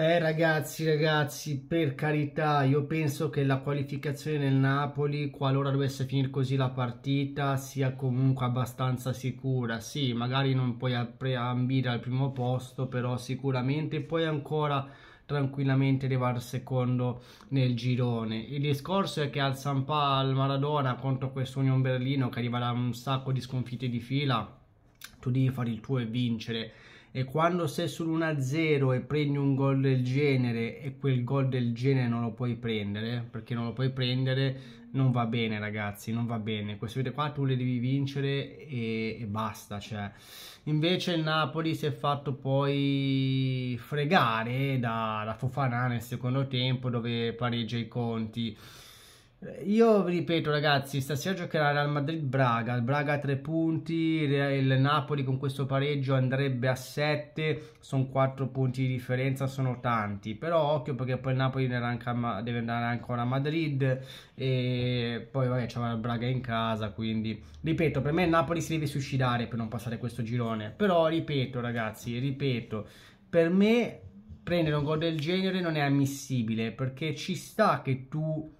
Eh ragazzi, ragazzi, per carità, io penso che la qualificazione del Napoli, qualora dovesse finire così la partita, sia comunque abbastanza sicura. Sì, magari non puoi ambire al primo posto, però sicuramente puoi ancora tranquillamente arrivare al secondo nel girone. Il discorso è che al San Paolo, Maradona, contro questo Union Berlino, che arriverà un sacco di sconfitte di fila, tu devi fare il tuo e vincere e quando sei sull'1-0 e prendi un gol del genere e quel gol del genere non lo puoi prendere, perché non lo puoi prendere, non va bene ragazzi, non va bene. Queste vite qua tu le devi vincere e, e basta. Cioè. Invece il Napoli si è fatto poi fregare da, da Fofanà nel secondo tempo dove pareggia i conti. Eh, io vi ripeto ragazzi, stasera giocherà Real Madrid-Braga, il Braga a 3 punti, il Napoli con questo pareggio andrebbe a 7, sono 4 punti di differenza, sono tanti, però occhio perché poi il Napoli deve andare ancora a Madrid e poi vabbè c'è il Braga in casa, quindi ripeto, per me il Napoli si deve suicidare per non passare questo girone, però ripeto ragazzi, ripeto, per me prendere un gol del genere non è ammissibile perché ci sta che tu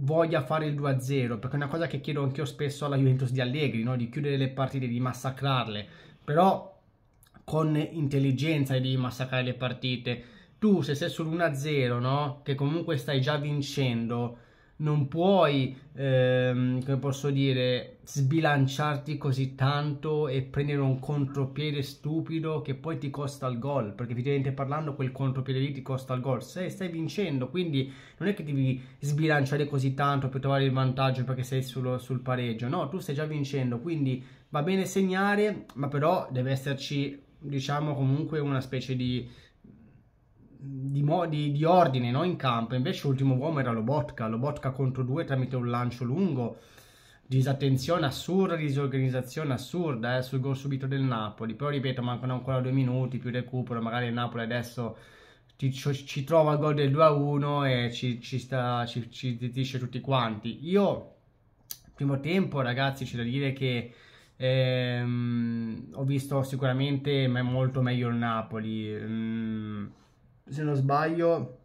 voglia fare il 2-0, perché è una cosa che chiedo anch'io spesso alla Juventus di Allegri, no? di chiudere le partite, di massacrarle, però con intelligenza e di massacrare le partite. Tu se sei sull'1-0, no? che comunque stai già vincendo, non puoi, ehm, come posso dire, sbilanciarti così tanto e prendere un contropiede stupido che poi ti costa il gol, perché evidentemente parlando quel contropiede lì ti costa il gol, se stai vincendo, quindi non è che devi sbilanciare così tanto per trovare il vantaggio perché sei sul, sul pareggio, no, tu stai già vincendo, quindi va bene segnare, ma però deve esserci, diciamo, comunque una specie di di, di, di ordine no? in campo, invece l'ultimo uomo era Lobotka, Lobotka contro due tramite un lancio lungo, disattenzione assurda, disorganizzazione assurda eh, sul gol subito del Napoli, però ripeto mancano ancora due minuti, più recupero, magari il Napoli adesso ci, ci trova il gol del 2-1 e ci, ci, sta, ci, ci zittisce tutti quanti. Io, primo tempo ragazzi, c'è da dire che... Ehm, ho visto sicuramente molto meglio il Napoli. Mm, se non sbaglio,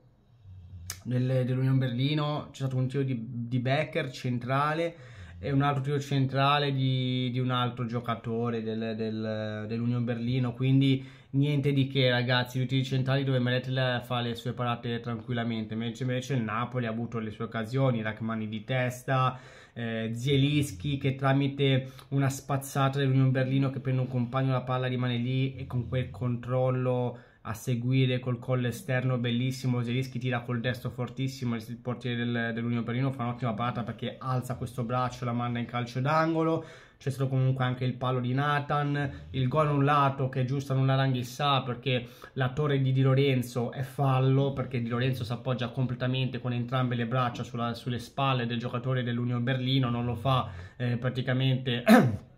dell'Unione Berlino, c'è stato un tiro di, di Becker centrale e un altro tiro centrale di, di un altro giocatore del, del, dell'Unione Berlino, quindi niente di che ragazzi, gli tiri centrali dove Meretl fa le sue parate tranquillamente, mentre invece il Napoli ha avuto le sue occasioni, Rachmani di testa, eh, Zielinski che tramite una spazzata dell'Unione Berlino che prende un compagno la palla rimane lì e con quel controllo a seguire col collo esterno bellissimo, Zelischi tira col destro fortissimo, il portiere del, dell'Unione Perino fa un'ottima parata perché alza questo braccio, la manda in calcio d'angolo, c'è stato comunque anche il palo di Nathan, il gol annullato che è giusto annullare anche Sa perché la torre di Di Lorenzo è fallo perché Di Lorenzo si appoggia completamente con entrambe le braccia sulla, sulle spalle del giocatore dell'Unione Berlino, non lo fa eh, praticamente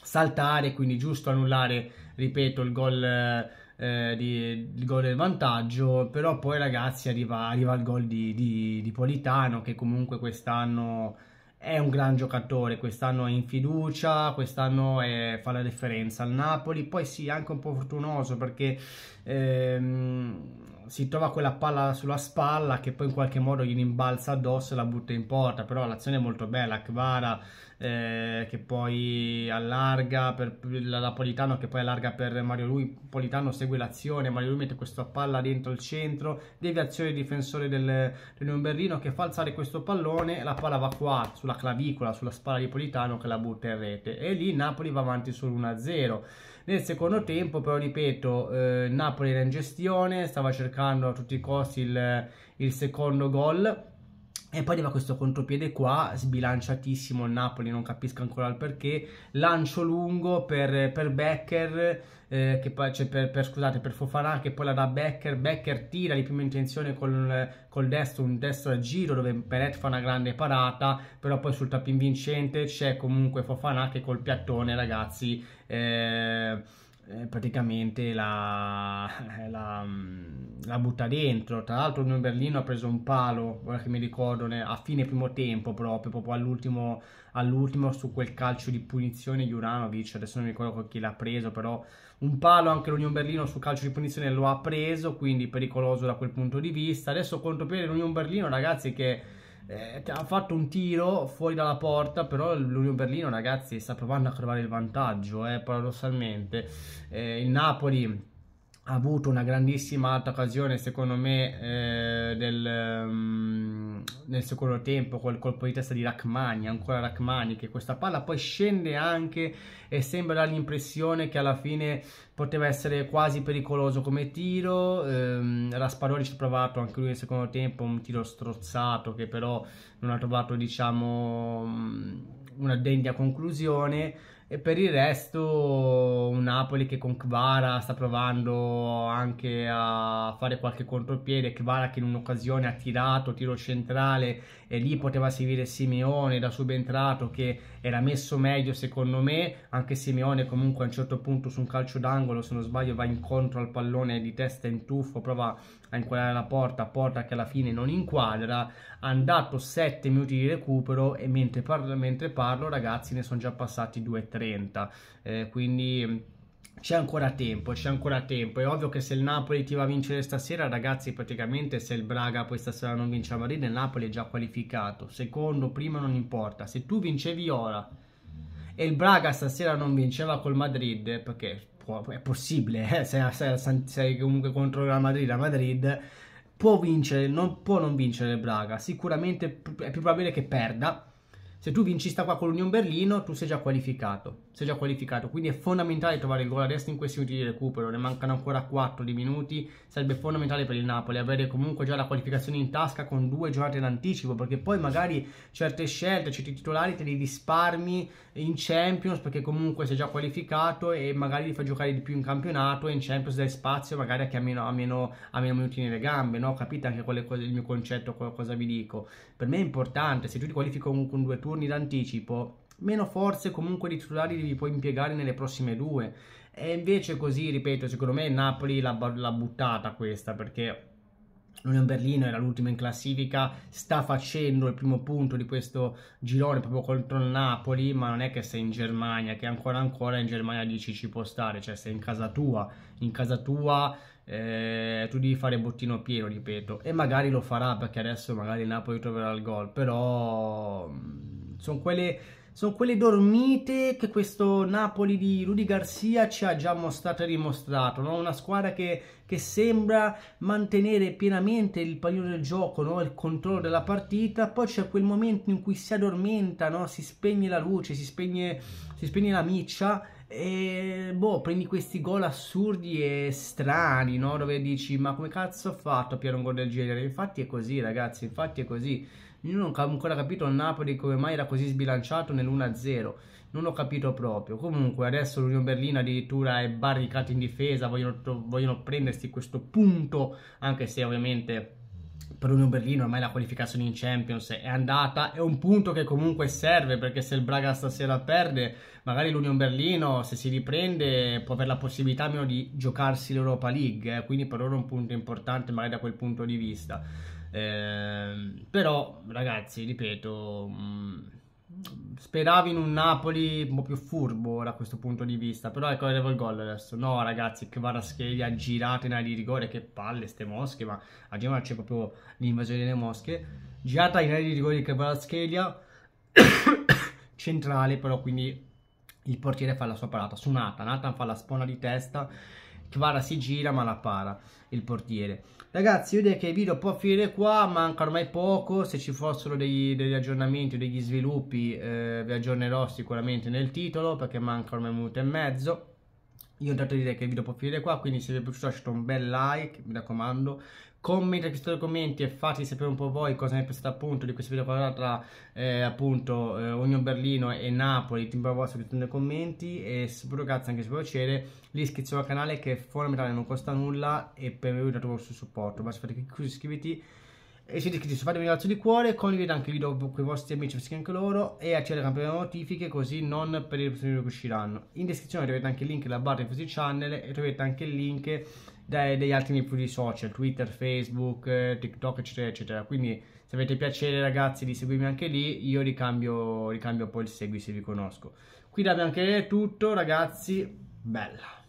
saltare, quindi giusto annullare, ripeto, il gol... Eh, eh, di, il gol del vantaggio, però poi ragazzi arriva, arriva il gol di, di, di, Politano che comunque quest'anno è un gran giocatore, quest'anno è in fiducia, quest'anno è, fa la differenza al Napoli, poi sì anche un po' fortunoso perché ehm, si trova quella palla sulla spalla che poi in qualche modo gli rimbalza addosso e la butta in porta, però l'azione è molto bella, Kvara eh, che poi allarga per la, la Politano che poi allarga per Mario Lui, Politano segue l'azione, Mario Lui mette questa palla dentro il centro, deviazione difensore del, del Berlino che fa alzare questo pallone, la palla va qua sulla clavicola, sulla spalla di Politano che la butta in rete e lì Napoli va avanti sull1 0 nel secondo tempo, però, ripeto, eh, Napoli era in gestione, stava cercando a tutti i costi il, il secondo gol e poi arriva questo contropiede qua, sbilanciatissimo il Napoli, non capisco ancora il perché. Lancio lungo per, per Becker, eh, che poi, cioè per, per, scusate, per Fofana, che poi la dà Becker. Becker tira di prima intenzione col, col destro, un destro a giro, dove Peret fa una grande parata, però poi sul tappin vincente c'è comunque Fofana che col piattone, ragazzi... Eh, eh, praticamente la, la, mm, la, butta dentro. Tra l'altro Unione Berlino ha preso un palo, ora che mi ricordo, a fine primo tempo proprio, proprio all'ultimo, all'ultimo su quel calcio di punizione di Uranovic, adesso non mi ricordo chi l'ha preso, però un palo anche l'Unione Berlino sul calcio di punizione lo ha preso, quindi pericoloso da quel punto di vista. Adesso contropiede l'Unione Berlino, ragazzi, che eh, ha fatto un tiro fuori dalla porta, però l'Unione Berlino, ragazzi, sta provando a trovare il vantaggio, eh, paradossalmente. Eh, il Napoli ha avuto una grandissima alta occasione secondo me eh, del, um, nel secondo tempo col colpo di testa di Rachmani, ancora Rachmani che questa palla poi scende anche e sembra dare l'impressione che alla fine poteva essere quasi pericoloso come tiro, ehm, Raspadori ci ha provato anche lui nel secondo tempo, un tiro strozzato che però non ha trovato diciamo mm, una degna conclusione e per il resto un Napoli che con Kvara sta provando anche a fare qualche contropiede, Kvara che in un'occasione ha tirato tiro centrale e lì poteva servire Simeone da subentrato che era messo meglio secondo me, anche Simeone comunque a un certo punto su un calcio d'angolo se non sbaglio va incontro al pallone di testa in tuffo, prova a inquadrare la porta, porta che alla fine non inquadra, andato 7 minuti di recupero e mentre parlo, mentre parlo ragazzi ne sono già passati 2-3 30, eh, quindi mm, c'è ancora tempo, c'è ancora tempo. È ovvio che se il Napoli ti va a vincere stasera, ragazzi, praticamente se il Braga poi stasera non vince a Madrid, il Napoli è già qualificato. Secondo, prima non importa. Se tu vincevi ora e il Braga stasera non vinceva col Madrid, perché può, è possibile, eh? sei, sei, sei, comunque contro la Madrid, a Madrid può vincere, non può non vincere il Braga. Sicuramente è più probabile che perda se tu vinci sta qua con l'Union Berlino, tu sei già qualificato. Sei già qualificato, quindi è fondamentale trovare il gol adesso in questi minuti di recupero. Ne mancano ancora 4 di minuti. Sarebbe fondamentale per il Napoli avere comunque già la qualificazione in tasca con due giornate in anticipo. perché poi magari certe scelte, certi titolari te li risparmi in Champions, perché comunque sei già qualificato e magari li fai giocare di più in campionato e in Champions dai spazio magari a chi ha meno, a meno, a meno minuti nelle gambe, no? Capite anche quelle cose, il mio concetto, cosa vi dico. Per me è importante, se tu ti qualifichi con, con due turni turni d'anticipo, meno forze comunque di titolari li puoi impiegare nelle prossime due. E invece così, ripeto, secondo me Napoli l'ha, l'ha buttata questa perché l'Union Berlino era l'ultima in classifica, sta facendo il primo punto di questo girone proprio contro il Napoli, ma non è che sei in Germania, che ancora ancora in Germania dici ci può stare, cioè sei in casa tua, in casa tua eh, tu devi fare bottino pieno, ripeto, e magari lo farà perché adesso magari Napoli troverà il gol, però mm, sono quelle, son quelle dormite che questo Napoli di Rudy Garcia ci ha già mostrato e dimostrato. No? Una squadra che, che, sembra mantenere pienamente il pallone del gioco, no? il controllo della partita, poi c'è quel momento in cui si addormenta, no? si spegne la luce, si spegne, si spegne la miccia e boh, prendi questi gol assurdi e strani, no? Dove dici, ma come cazzo ho fatto a piano un gol del genere? Infatti è così, ragazzi, infatti è così. Io non ho ancora capito il Napoli come mai era così sbilanciato nell'1-0. Non ho capito proprio. Comunque adesso l'Unione Berlina addirittura è barricata in difesa, vogliono, vogliono prendersi questo punto, anche se ovviamente per l'Unione Berlino ormai la qualificazione in Champions è andata, è un punto che comunque serve perché se il Braga stasera perde, magari l'Unione Berlino se si riprende può avere la possibilità almeno di giocarsi l'Europa League, eh? quindi per loro è un punto importante magari da quel punto di vista. Ehm, però, ragazzi, ripeto, mm, speravi in un Napoli un po' più furbo da questo punto di vista. Però ecco, levo il gol adesso. No, ragazzi, Kvaraschelia girata in area di rigore, che palle ste mosche, ma a Genoa c'è proprio l'invasione delle mosche. Girata in area di rigore di Kvaraschelia, centrale però, quindi il portiere fa la sua parata su Nathan. Nathan fa la spona di testa Kvara si gira ma la para il portiere. Ragazzi, io direi che il video può finire qua, manca ormai poco, se ci fossero degli, degli aggiornamenti o degli sviluppi eh, vi aggiornerò sicuramente nel titolo perché manca ormai un minuto e mezzo. Io intanto direi che il video può finire qua, quindi se vi è piaciuto lasciate un bel like, mi raccomando, commentate qui sotto nei commenti e fateci sapere un po' voi cosa ne pensate appunto di questo video qua tra eh, appunto eh, Union Berlino e Napoli, timbro vostro qui sotto nei commenti e soprattutto ragazzi anche se vi piacere l'iscrizione al canale che è fondamentale, non costa nulla e per me vi dato il vostro supporto, basta fare clic qui, iscriviti e siete iscritti Fatemi un alzo di cuore, condividete anche il video con i vostri amici, perché anche loro, e accedete la campanella notifiche così non per i video che usciranno. In descrizione troverete anche il link della barra Infusi Channel e troverete anche il link dei, degli altri miei profili social, Twitter, Facebook, eh, TikTok, eccetera, eccetera. Quindi se avete piacere ragazzi di seguirmi anche lì, io ricambio, ricambio poi il segui se vi conosco. Qui da me anche tutto ragazzi, bella!